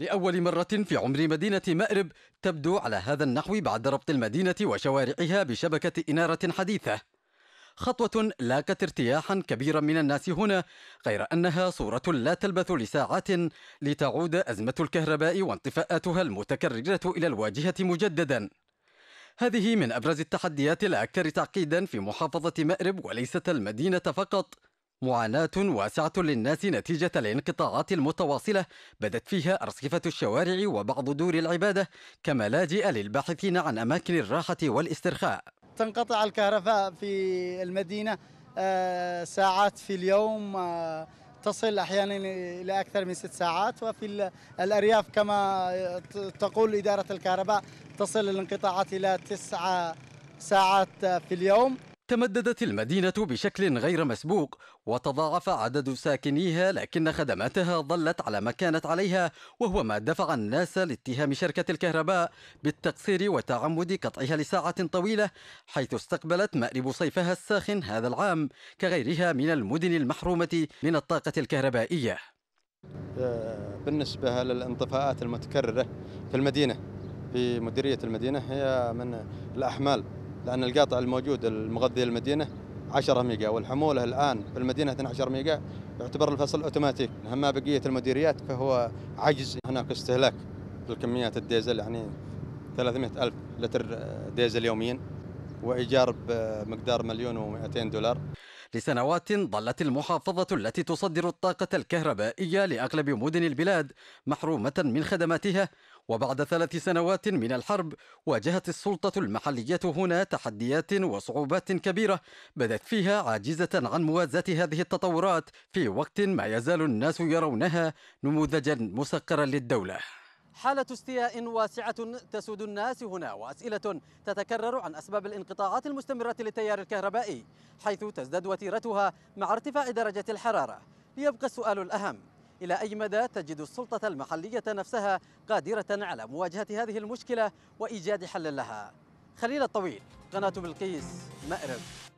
لأول مرة في عمر مدينة مأرب تبدو على هذا النحو بعد ربط المدينة وشوارعها بشبكة إنارة حديثة خطوة لاقت ارتياحا كبيرا من الناس هنا غير أنها صورة لا تلبث لساعات لتعود أزمة الكهرباء وانطفاءاتها المتكررة إلى الواجهة مجددا هذه من أبرز التحديات الأكثر تعقيدا في محافظة مأرب وليست المدينة فقط معاناة واسعة للناس نتيجة الانقطاعات المتواصلة بدت فيها أرصفة الشوارع وبعض دور العبادة كملاجئ للباحثين عن أماكن الراحة والاسترخاء تنقطع الكهرباء في المدينة آه، ساعات في اليوم آه، تصل احيانا الى اكثر من ست ساعات وفي الارياف كما تقول اداره الكهرباء تصل الانقطاعات الى تسع ساعات في اليوم تمددت المدينة بشكل غير مسبوق وتضاعف عدد ساكنيها لكن خدماتها ظلت على ما كانت عليها وهو ما دفع الناس لاتهام شركة الكهرباء بالتقصير وتعمد قطعها لساعة طويلة حيث استقبلت مأرب صيفها الساخن هذا العام كغيرها من المدن المحرومة من الطاقة الكهربائية آه، بالنسبة للانطفاءات المتكررة في المدينة في مديرية المدينة هي من الأحمال لأن القاطع الموجود المغذي للمدينة 10 ميجا والحمولة الآن في المدينة 12 ميجا يعتبر الفصل أوتوماتيك أما بقية المديريات فهو عجز هناك استهلاك الكميات الديزل يعني 300 ألف لتر ديزل يوميا وإيجار بمقدار مليون و200 دولار لسنوات ظلت المحافظة التي تصدر الطاقة الكهربائية لأغلب مدن البلاد محرومة من خدماتها وبعد ثلاث سنوات من الحرب واجهت السلطة المحلية هنا تحديات وصعوبات كبيرة بدت فيها عاجزة عن موازاة هذه التطورات في وقت ما يزال الناس يرونها نموذجا مسكرا للدولة حالة استياء واسعة تسود الناس هنا وأسئلة تتكرر عن أسباب الانقطاعات المستمرة للتيار الكهربائي حيث تزداد وتيرتها مع ارتفاع درجة الحرارة ليبقى السؤال الأهم إلى أي مدى تجد السلطة المحلية نفسها قادرة على مواجهة هذه المشكلة وإيجاد حل لها خليل الطويل قناة بلقيس مأرب